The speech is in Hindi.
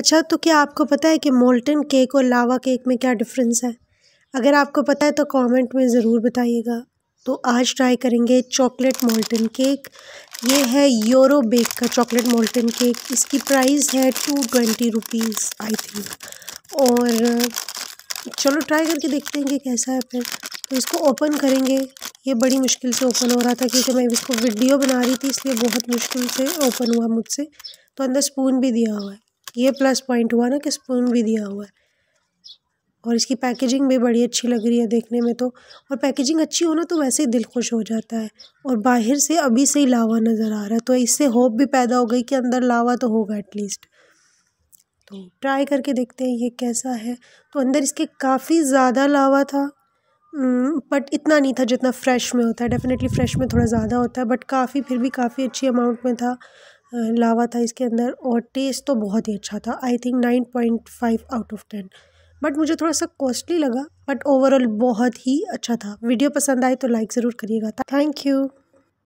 अच्छा तो क्या आपको पता है कि मोल्टन केक और लावा केक में क्या डिफरेंस है अगर आपको पता है तो कमेंट में ज़रूर बताइएगा तो आज ट्राई करेंगे चॉकलेट मोल्टन केक ये है योरो बेक का चॉकलेट मोल्टन केक इसकी प्राइस है two twenty rupees I think और चलो ट्राई करके देखते हैं कि कैसा है फिर तो इसको ओपन करेंगे ये बड़ी मुश्किल से ओपन हो रहा था क्योंकि मैं इसको वीडियो बना रही थी इसलिए बहुत मुश्किल से ओपन हुआ मुझसे तो अंदर स्पून भी दिया हुआ है ये प्लस पॉइंट हुआ ना कि स्पून भी दिया हुआ है और इसकी पैकेजिंग भी बड़ी अच्छी लग रही है देखने में तो और पैकेजिंग अच्छी हो ना तो वैसे ही दिल खुश हो जाता है और बाहर से अभी से ही लावा नज़र आ रहा है तो इससे होप भी पैदा हो गई कि अंदर लावा तो होगा एटलीस्ट तो ट्राई करके देखते हैं ये कैसा है तो अंदर इसके काफ़ी ज़्यादा लावा था बट इतना नहीं था जितना फ्रेश में होता है डेफिनेटली फ्रेश में थोड़ा ज़्यादा होता है बट काफ़ी फिर भी काफ़ी अच्छी अमाउंट में था लावा था इसके अंदर और टेस्ट तो बहुत ही अच्छा था I think nine point five out of ten but मुझे थोड़ा सा कॉस्टली लगा बट ओवरऑल बहुत ही अच्छा था वीडियो पसंद आए तो लाइक ज़रूर करिएगा थैंक यू